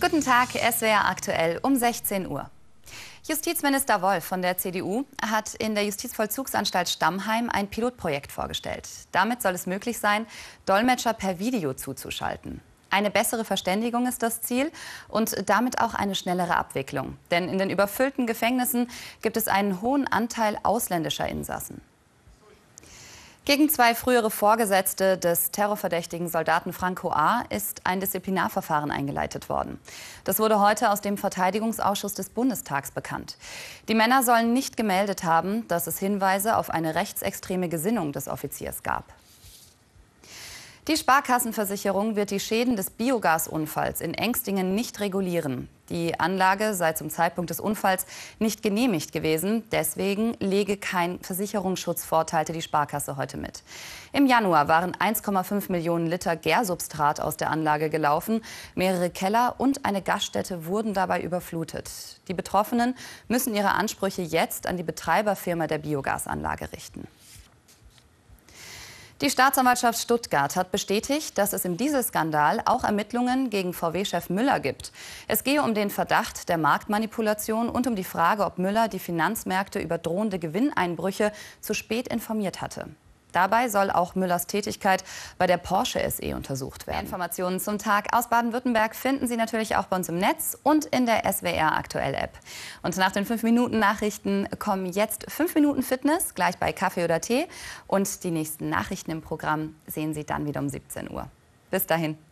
Guten Tag, es wäre aktuell um 16 Uhr. Justizminister Wolf von der CDU hat in der Justizvollzugsanstalt Stammheim ein Pilotprojekt vorgestellt. Damit soll es möglich sein, Dolmetscher per Video zuzuschalten. Eine bessere Verständigung ist das Ziel und damit auch eine schnellere Abwicklung. Denn in den überfüllten Gefängnissen gibt es einen hohen Anteil ausländischer Insassen. Gegen zwei frühere Vorgesetzte des terrorverdächtigen Soldaten Franco A. ist ein Disziplinarverfahren eingeleitet worden. Das wurde heute aus dem Verteidigungsausschuss des Bundestags bekannt. Die Männer sollen nicht gemeldet haben, dass es Hinweise auf eine rechtsextreme Gesinnung des Offiziers gab. Die Sparkassenversicherung wird die Schäden des Biogasunfalls in Engstingen nicht regulieren. Die Anlage sei zum Zeitpunkt des Unfalls nicht genehmigt gewesen. Deswegen lege kein Versicherungsschutz vorteilte die Sparkasse heute mit. Im Januar waren 1,5 Millionen Liter Gärsubstrat aus der Anlage gelaufen. Mehrere Keller und eine Gaststätte wurden dabei überflutet. Die Betroffenen müssen ihre Ansprüche jetzt an die Betreiberfirma der Biogasanlage richten. Die Staatsanwaltschaft Stuttgart hat bestätigt, dass es im Dieselskandal auch Ermittlungen gegen VW-Chef Müller gibt. Es gehe um den Verdacht der Marktmanipulation und um die Frage, ob Müller die Finanzmärkte über drohende Gewinneinbrüche zu spät informiert hatte. Dabei soll auch Müllers Tätigkeit bei der Porsche SE untersucht werden. Informationen zum Tag aus Baden-Württemberg finden Sie natürlich auch bei uns im Netz und in der SWR aktuell App. Und nach den 5 Minuten Nachrichten kommen jetzt 5 Minuten Fitness gleich bei Kaffee oder Tee und die nächsten Nachrichten im Programm sehen Sie dann wieder um 17 Uhr. Bis dahin.